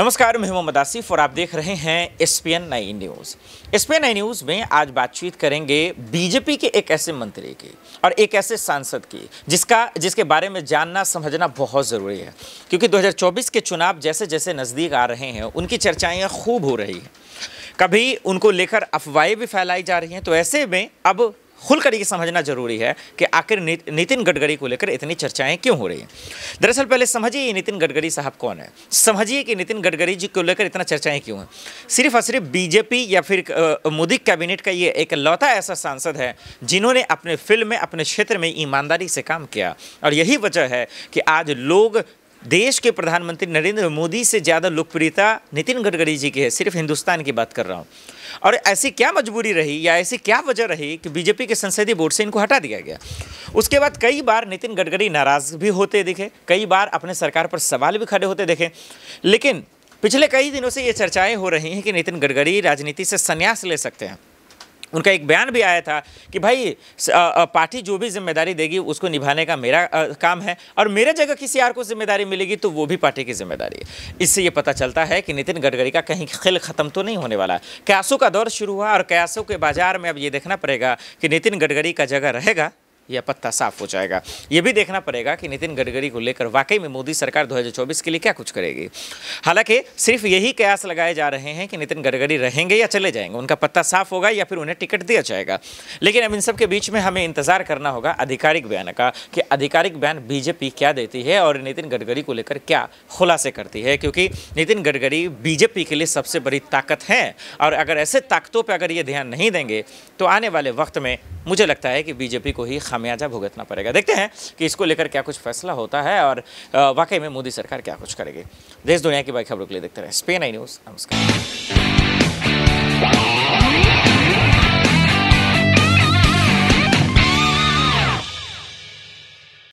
नमस्कार मैं मोहम्मद आसिफ और आप देख रहे हैं S P N nine news S P N nine news में आज बातचीत करेंगे बीजेपी के एक ऐसे मंत्री की और एक ऐसे सांसद की जिसका जिसके बारे में जानना समझना बहुत ज़रूरी है क्योंकि 2024 के चुनाव जैसे जैसे नज़दीक आ रहे हैं उनकी चर्चाएँ खूब हो रही हैं कभी उनको लेकर अफवाहें भी फैलाई जा रही हैं तो ऐसे में अब खुल ये समझना जरूरी है कि आखिर नितिन गडकरी को लेकर इतनी चर्चाएं क्यों हो रही हैं दरअसल पहले समझिए नितिन गडकरी साहब कौन है समझिए कि नितिन गडकरी जी को लेकर इतना चर्चाएं क्यों हैं सिर्फ और सिर्फ बीजेपी या फिर मोदी कैबिनेट का ये एक लौता ऐसा सांसद है जिन्होंने अपने फिल्म में अपने क्षेत्र में ईमानदारी से काम किया और यही वजह है कि आज लोग देश के प्रधानमंत्री नरेंद्र मोदी से ज़्यादा लोकप्रियता नितिन गडकरी जी की है सिर्फ हिंदुस्तान की बात कर रहा हूँ और ऐसी क्या मजबूरी रही या ऐसी क्या वजह रही कि बीजेपी के संसदीय बोर्ड से इनको हटा दिया गया उसके बाद कई बार नितिन गडकरी नाराज़ भी होते दिखे कई बार अपने सरकार पर सवाल भी खड़े होते दिखे लेकिन पिछले कई दिनों से ये चर्चाएँ हो रही हैं कि नितिन गडकरी राजनीति से संन्यास ले सकते हैं उनका एक बयान भी आया था कि भाई पार्टी जो भी जिम्मेदारी देगी उसको निभाने का मेरा काम है और मेरे जगह किसी और को जिम्मेदारी मिलेगी तो वो भी पार्टी की जिम्मेदारी है इससे ये पता चलता है कि नितिन गडकरी का कहीं खेल ख़त्म तो नहीं होने वाला कयासों का दौर शुरू हुआ और कयासों के बाज़ार में अब ये देखना पड़ेगा कि नितिन गडकरी का जगह रहेगा यह पत्ता साफ हो जाएगा ये भी देखना पड़ेगा कि नितिन गडकरी को लेकर वाकई में मोदी सरकार 2024 के लिए क्या कुछ करेगी हालांकि सिर्फ यही कयास लगाए जा रहे हैं कि नितिन गडकरी रहेंगे या चले जाएंगे उनका पत्ता साफ होगा या फिर उन्हें टिकट दिया जाएगा लेकिन अब इन सब के बीच में हमें इंतजार करना होगा आधिकारिक बयान का कि आधिकारिक बयान बीजेपी क्या देती है और नितिन गडकरी को लेकर क्या खुलासे करती है क्योंकि नितिन गडकरी बीजेपी के लिए सबसे बड़ी ताकत हैं और अगर ऐसे ताकतों पर अगर ये ध्यान नहीं देंगे तो आने वाले वक्त में मुझे लगता है कि बीजेपी को ही खामियाजा भुगतना पड़ेगा देखते हैं कि इसको लेकर क्या कुछ फैसला होता है और वाकई में मोदी सरकार क्या कुछ करेगी देश दुनिया की बड़ी खबरों के लिए देखते रहे स्पेन आई न्यूज़ नमस्कार